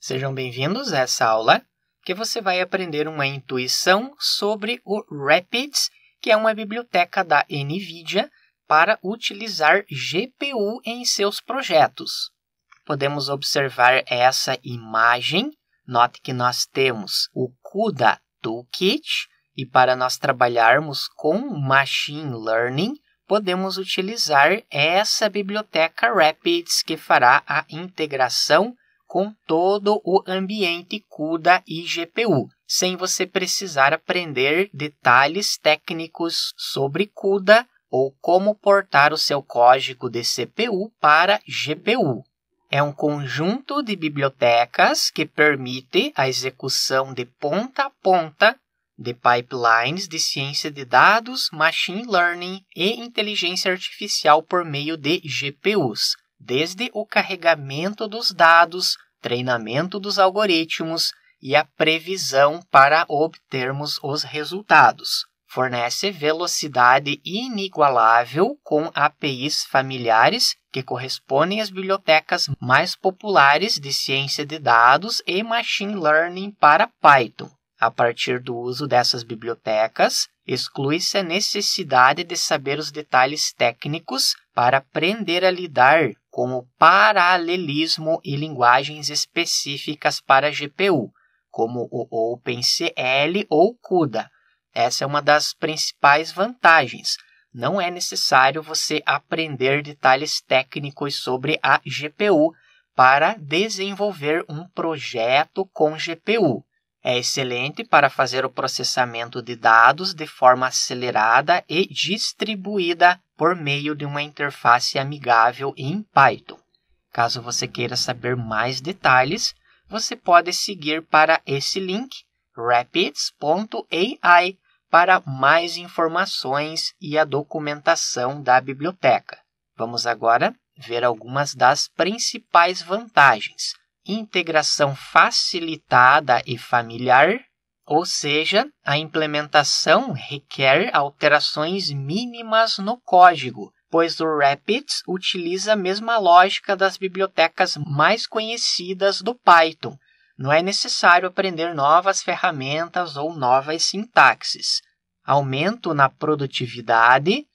Sejam bem-vindos a essa aula, que você vai aprender uma intuição sobre o Rapids, que é uma biblioteca da NVIDIA para utilizar GPU em seus projetos. Podemos observar essa imagem. Note que nós temos o CUDA Toolkit, e para nós trabalharmos com Machine Learning, podemos utilizar essa biblioteca Rapids que fará a integração com todo o ambiente CUDA e GPU, sem você precisar aprender detalhes técnicos sobre CUDA ou como portar o seu código de CPU para GPU. É um conjunto de bibliotecas que permite a execução de ponta a ponta de pipelines de ciência de dados, machine learning e inteligência artificial por meio de GPUs, desde o carregamento dos dados treinamento dos algoritmos e a previsão para obtermos os resultados. Fornece velocidade inigualável com APIs familiares que correspondem às bibliotecas mais populares de ciência de dados e machine learning para Python. A partir do uso dessas bibliotecas, exclui-se a necessidade de saber os detalhes técnicos para aprender a lidar como paralelismo e linguagens específicas para GPU, como o OpenCL ou CUDA. Essa é uma das principais vantagens. Não é necessário você aprender detalhes técnicos sobre a GPU para desenvolver um projeto com GPU. É excelente para fazer o processamento de dados de forma acelerada e distribuída por meio de uma interface amigável em Python. Caso você queira saber mais detalhes, você pode seguir para esse link rapids.ai para mais informações e a documentação da biblioteca. Vamos agora ver algumas das principais vantagens: integração facilitada e familiar, ou seja, a implementação requer alterações mínimas no código, pois o Rapids utiliza a mesma lógica das bibliotecas mais conhecidas do Python. Não é necessário aprender novas ferramentas ou novas sintaxes. Aumento na produtividade,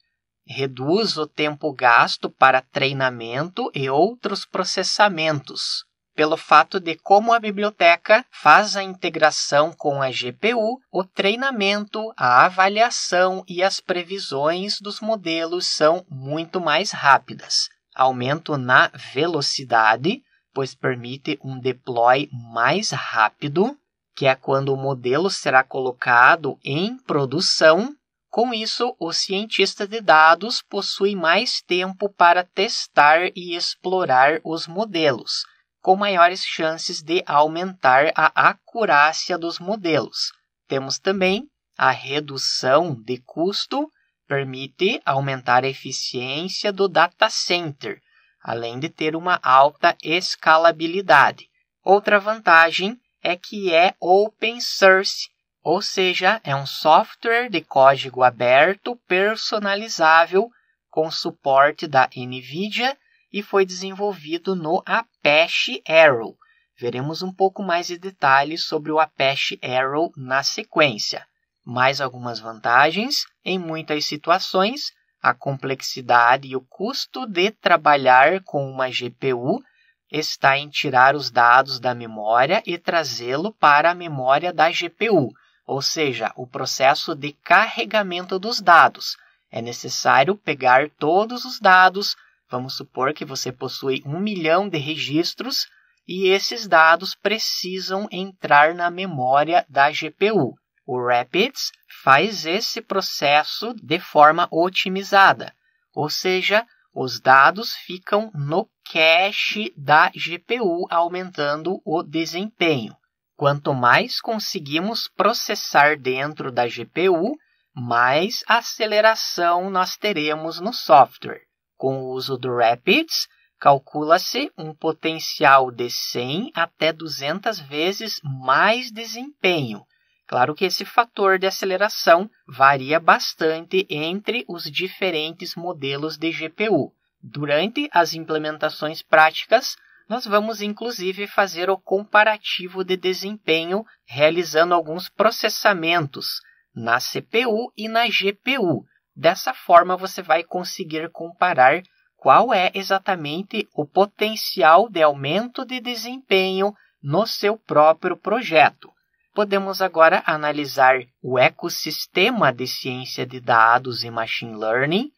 reduz o tempo gasto para treinamento e outros processamentos pelo fato de como a biblioteca faz a integração com a GPU, o treinamento, a avaliação e as previsões dos modelos são muito mais rápidas. Aumento na velocidade, pois permite um deploy mais rápido, que é quando o modelo será colocado em produção. Com isso, o cientista de dados possui mais tempo para testar e explorar os modelos com maiores chances de aumentar a acurácia dos modelos. Temos também a redução de custo, permite aumentar a eficiência do data center, além de ter uma alta escalabilidade. Outra vantagem é que é open source, ou seja, é um software de código aberto personalizável com suporte da NVIDIA e foi desenvolvido no Apache Arrow. Veremos um pouco mais de detalhes sobre o Apache Arrow na sequência. Mais algumas vantagens: em muitas situações, a complexidade e o custo de trabalhar com uma GPU está em tirar os dados da memória e trazê-lo para a memória da GPU, ou seja, o processo de carregamento dos dados. É necessário pegar todos os dados, Vamos supor que você possui um milhão de registros e esses dados precisam entrar na memória da GPU. O Rapids faz esse processo de forma otimizada, ou seja, os dados ficam no cache da GPU, aumentando o desempenho. Quanto mais conseguimos processar dentro da GPU, mais aceleração nós teremos no software. Com o uso do RAPIDS, calcula-se um potencial de 100 até 200 vezes mais desempenho. Claro que esse fator de aceleração varia bastante entre os diferentes modelos de GPU. Durante as implementações práticas, nós vamos inclusive fazer o comparativo de desempenho realizando alguns processamentos na CPU e na GPU, Dessa forma, você vai conseguir comparar qual é exatamente o potencial de aumento de desempenho no seu próprio projeto. Podemos agora analisar o ecossistema de ciência de dados e machine learning.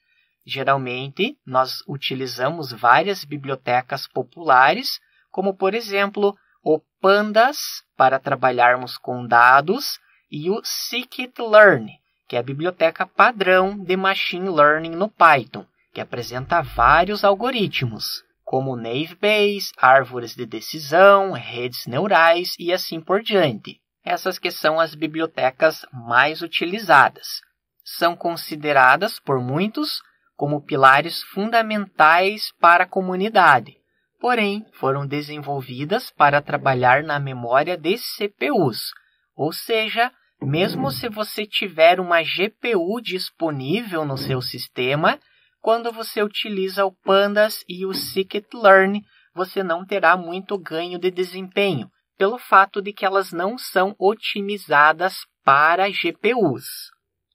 Geralmente, nós utilizamos várias bibliotecas populares, como por exemplo o Pandas para trabalharmos com dados e o Scikit-learn que é a biblioteca padrão de Machine Learning no Python, que apresenta vários algoritmos, como Naive Bayes, árvores de decisão, redes neurais e assim por diante. Essas que são as bibliotecas mais utilizadas. São consideradas por muitos como pilares fundamentais para a comunidade, porém foram desenvolvidas para trabalhar na memória de CPUs, ou seja, mesmo se você tiver uma GPU disponível no seu sistema, quando você utiliza o Pandas e o Scikit-learn, você não terá muito ganho de desempenho, pelo fato de que elas não são otimizadas para GPUs.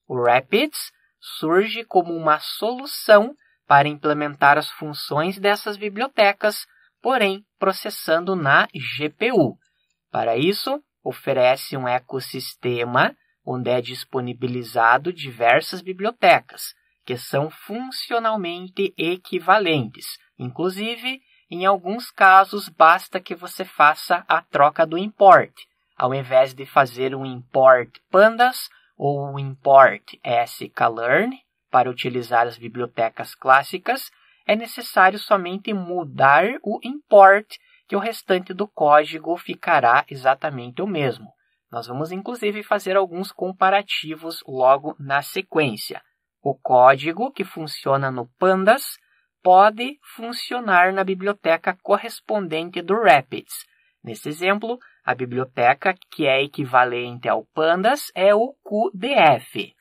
O Rapids surge como uma solução para implementar as funções dessas bibliotecas, porém processando na GPU. Para isso, oferece um ecossistema onde é disponibilizado diversas bibliotecas, que são funcionalmente equivalentes. Inclusive, em alguns casos, basta que você faça a troca do import. Ao invés de fazer um import pandas ou um import sklearn para utilizar as bibliotecas clássicas, é necessário somente mudar o import que o restante do código ficará exatamente o mesmo. Nós vamos inclusive fazer alguns comparativos logo na sequência. O código que funciona no Pandas pode funcionar na biblioteca correspondente do Rapids. Nesse exemplo, a biblioteca que é equivalente ao Pandas é o QDF.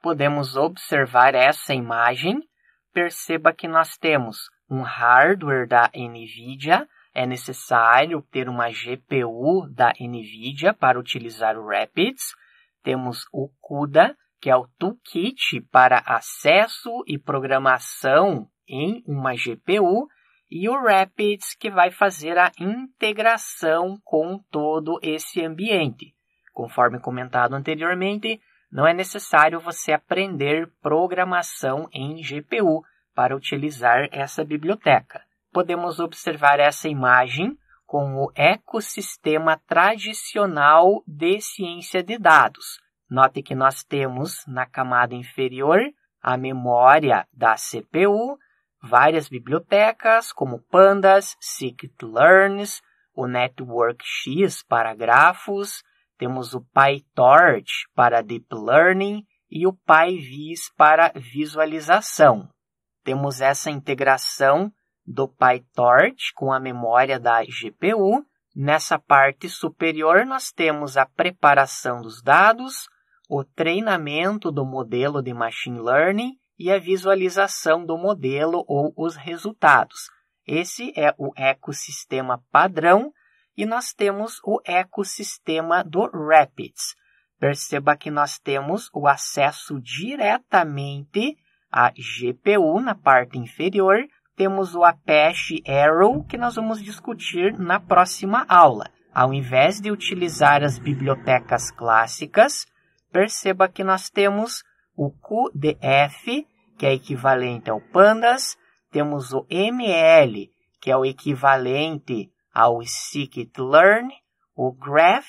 Podemos observar essa imagem. Perceba que nós temos um hardware da NVIDIA, é necessário ter uma GPU da NVIDIA para utilizar o Rapids. Temos o CUDA, que é o toolkit para acesso e programação em uma GPU, e o Rapids, que vai fazer a integração com todo esse ambiente. Conforme comentado anteriormente, não é necessário você aprender programação em GPU para utilizar essa biblioteca podemos observar essa imagem com o ecossistema tradicional de ciência de dados. Note que nós temos na camada inferior a memória da CPU, várias bibliotecas como Pandas, Scikit-Learns, o Network X para grafos, temos o PyTorch para Deep Learning e o PyVis para visualização. Temos essa integração do PyTorch com a memória da GPU. Nessa parte superior, nós temos a preparação dos dados, o treinamento do modelo de Machine Learning e a visualização do modelo ou os resultados. Esse é o ecossistema padrão e nós temos o ecossistema do Rapids. Perceba que nós temos o acesso diretamente à GPU na parte inferior temos o Apache Arrow, que nós vamos discutir na próxima aula. Ao invés de utilizar as bibliotecas clássicas, perceba que nós temos o QDF, que é equivalente ao Pandas, temos o ML, que é o equivalente ao Scikit-learn, o Graph,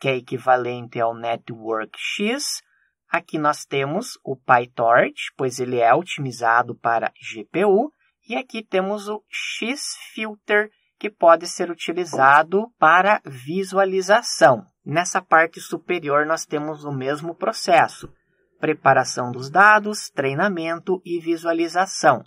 que é equivalente ao NetworkX. Aqui nós temos o PyTorch, pois ele é otimizado para GPU, e aqui temos o X-Filter, que pode ser utilizado para visualização. Nessa parte superior, nós temos o mesmo processo. Preparação dos dados, treinamento e visualização.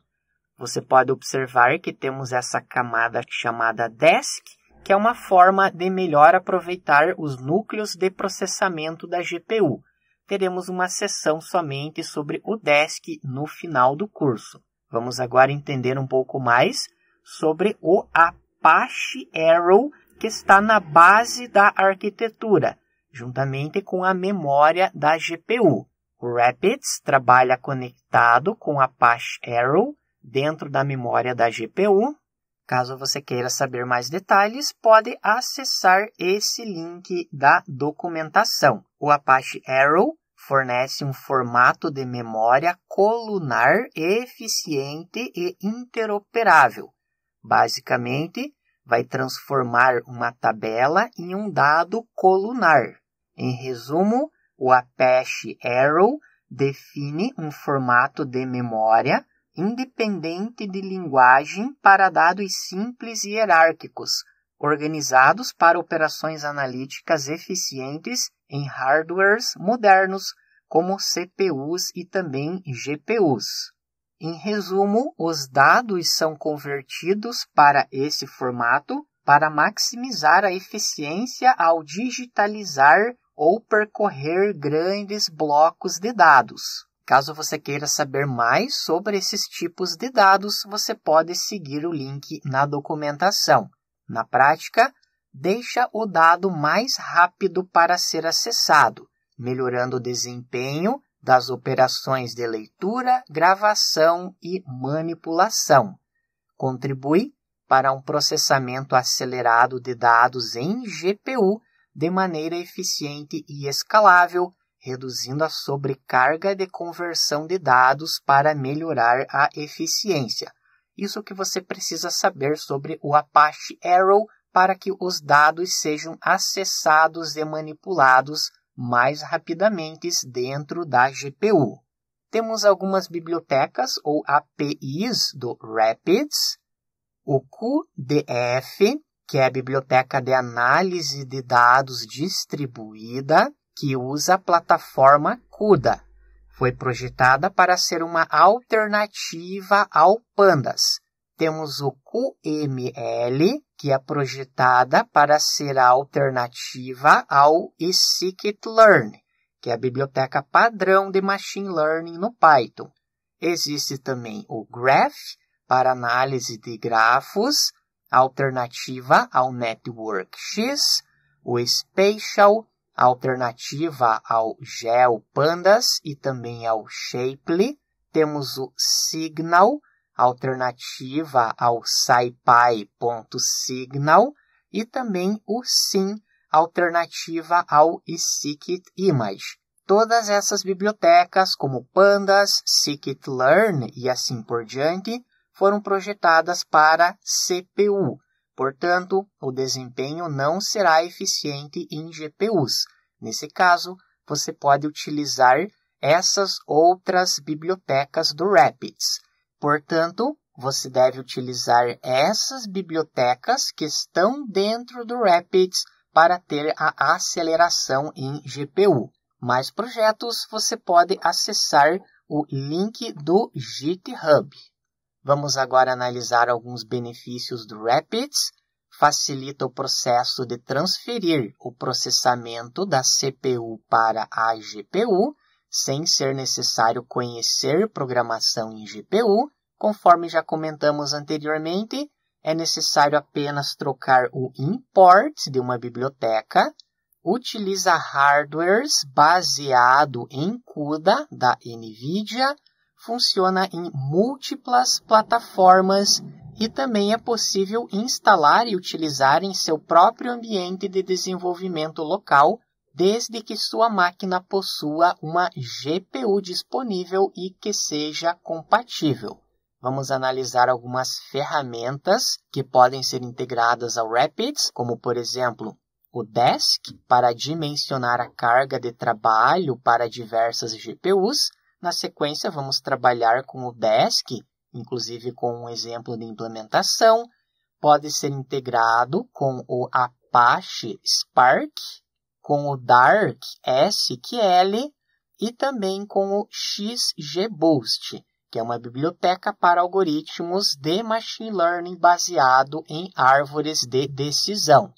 Você pode observar que temos essa camada chamada Desk, que é uma forma de melhor aproveitar os núcleos de processamento da GPU. Teremos uma sessão somente sobre o Desk no final do curso. Vamos agora entender um pouco mais sobre o Apache Arrow que está na base da arquitetura, juntamente com a memória da GPU. O Rapids trabalha conectado com a Apache Arrow dentro da memória da GPU. Caso você queira saber mais detalhes, pode acessar esse link da documentação. O Apache Arrow fornece um formato de memória colunar eficiente e interoperável. Basicamente, vai transformar uma tabela em um dado colunar. Em resumo, o Apache Arrow define um formato de memória independente de linguagem para dados simples e hierárquicos, organizados para operações analíticas eficientes em hardwares modernos, como CPUs e também GPUs. Em resumo, os dados são convertidos para esse formato para maximizar a eficiência ao digitalizar ou percorrer grandes blocos de dados. Caso você queira saber mais sobre esses tipos de dados, você pode seguir o link na documentação. Na prática, deixa o dado mais rápido para ser acessado, melhorando o desempenho das operações de leitura, gravação e manipulação. Contribui para um processamento acelerado de dados em GPU de maneira eficiente e escalável, reduzindo a sobrecarga de conversão de dados para melhorar a eficiência. Isso que você precisa saber sobre o Apache Arrow para que os dados sejam acessados e manipulados mais rapidamente dentro da GPU. Temos algumas bibliotecas ou APIs do Rapids, o QDF, que é a biblioteca de análise de dados distribuída, que usa a plataforma CUDA, foi projetada para ser uma alternativa ao Pandas. Temos o QML, que é projetada para ser a alternativa ao scikit-learn, que é a biblioteca padrão de machine learning no Python. Existe também o Graph, para análise de grafos, alternativa ao NetworkX. o Spatial, alternativa ao GeoPandas Pandas e também ao Shapely. Temos o Signal, alternativa ao SciPy.signal e também o Sim, alternativa ao scikit-image. Todas essas bibliotecas, como Pandas, scikit-learn e assim por diante, foram projetadas para CPU, Portanto, o desempenho não será eficiente em GPUs. Nesse caso, você pode utilizar essas outras bibliotecas do Rapids. Portanto, você deve utilizar essas bibliotecas que estão dentro do Rapids para ter a aceleração em GPU. Mais projetos você pode acessar o link do GitHub. Vamos agora analisar alguns benefícios do Rapids. Facilita o processo de transferir o processamento da CPU para a GPU, sem ser necessário conhecer programação em GPU. Conforme já comentamos anteriormente, é necessário apenas trocar o import de uma biblioteca, utiliza hardwares baseado em CUDA da NVIDIA, funciona em múltiplas plataformas e também é possível instalar e utilizar em seu próprio ambiente de desenvolvimento local, desde que sua máquina possua uma GPU disponível e que seja compatível. Vamos analisar algumas ferramentas que podem ser integradas ao Rapids, como por exemplo o Desk, para dimensionar a carga de trabalho para diversas GPUs, na sequência, vamos trabalhar com o Desk, inclusive com um exemplo de implementação. Pode ser integrado com o Apache Spark, com o Dark SQL e também com o XGBoost, que é uma biblioteca para algoritmos de machine learning baseado em árvores de decisão.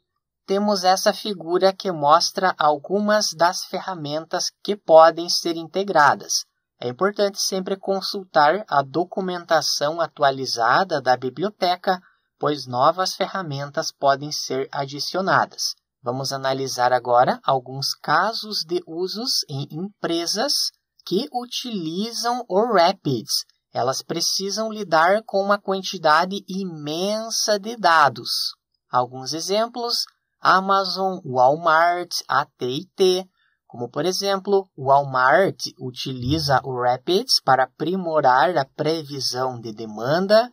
Temos essa figura que mostra algumas das ferramentas que podem ser integradas. É importante sempre consultar a documentação atualizada da biblioteca, pois novas ferramentas podem ser adicionadas. Vamos analisar agora alguns casos de usos em empresas que utilizam o Rapids. Elas precisam lidar com uma quantidade imensa de dados. Alguns exemplos: Amazon, Walmart, AT&T, como por exemplo, o Walmart utiliza o Rapids para aprimorar a previsão de demanda,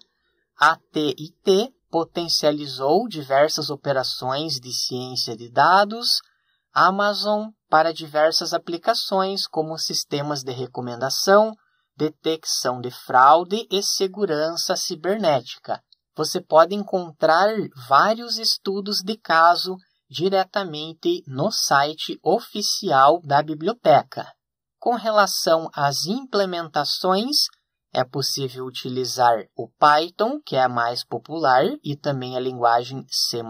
a TIT potencializou diversas operações de ciência de dados, Amazon para diversas aplicações como sistemas de recomendação, detecção de fraude e segurança cibernética. Você pode encontrar vários estudos de caso diretamente no site oficial da biblioteca. Com relação às implementações, é possível utilizar o Python, que é a mais popular, e também a linguagem C++.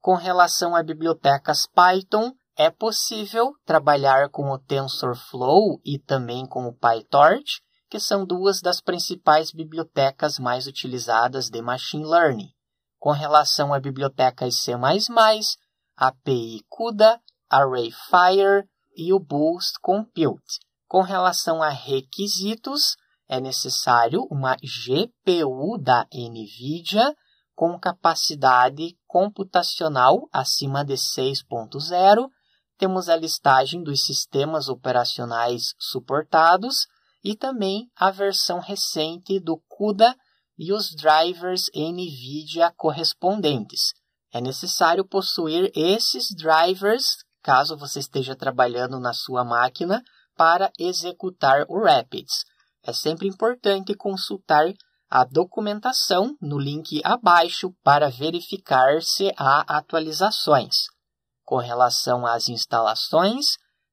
Com relação a bibliotecas Python, é possível trabalhar com o TensorFlow e também com o PyTorch, que são duas das principais bibliotecas mais utilizadas de Machine Learning com relação a bibliotecas C++, API CUDA, ArrayFire e o Boost Compute. Com relação a requisitos, é necessário uma GPU da NVIDIA com capacidade computacional acima de 6.0. Temos a listagem dos sistemas operacionais suportados e também a versão recente do CUDA e os drivers NVIDIA correspondentes. É necessário possuir esses drivers, caso você esteja trabalhando na sua máquina, para executar o Rapids. É sempre importante consultar a documentação no link abaixo para verificar se há atualizações. Com relação às instalações,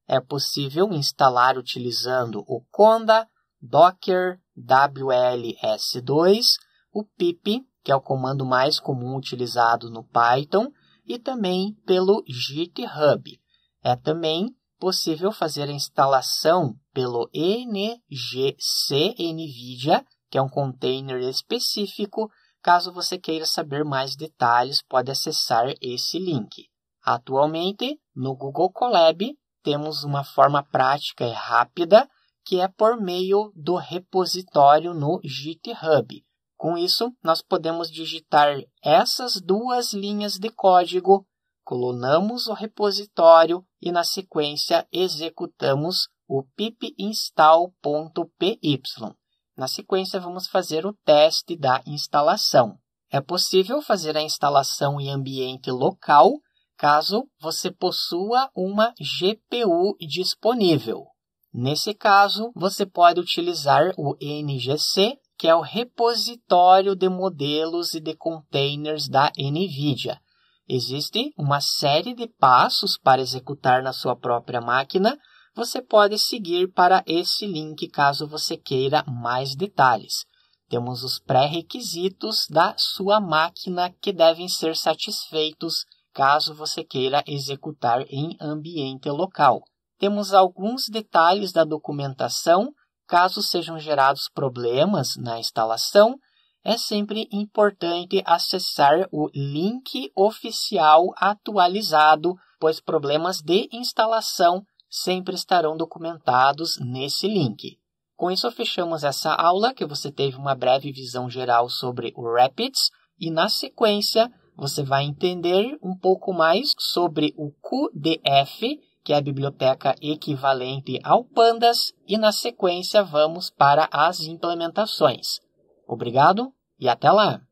é possível instalar utilizando o Conda, Docker, WLS2, o pip, que é o comando mais comum utilizado no Python, e também pelo GitHub. É também possível fazer a instalação pelo NGC NVIDIA, que é um container específico. Caso você queira saber mais detalhes, pode acessar esse link. Atualmente, no Google Colab, temos uma forma prática e rápida que é por meio do repositório no GitHub. Com isso, nós podemos digitar essas duas linhas de código, clonamos o repositório e, na sequência, executamos o pip install.py. Na sequência, vamos fazer o teste da instalação. É possível fazer a instalação em ambiente local, caso você possua uma GPU disponível. Nesse caso, você pode utilizar o NGC, que é o repositório de modelos e de containers da NVIDIA. Existe uma série de passos para executar na sua própria máquina. Você pode seguir para esse link caso você queira mais detalhes. Temos os pré-requisitos da sua máquina que devem ser satisfeitos caso você queira executar em ambiente local temos alguns detalhes da documentação, caso sejam gerados problemas na instalação, é sempre importante acessar o link oficial atualizado, pois problemas de instalação sempre estarão documentados nesse link. Com isso, fechamos essa aula que você teve uma breve visão geral sobre o Rapids e, na sequência, você vai entender um pouco mais sobre o QDF que é a biblioteca equivalente ao Pandas, e na sequência vamos para as implementações. Obrigado e até lá!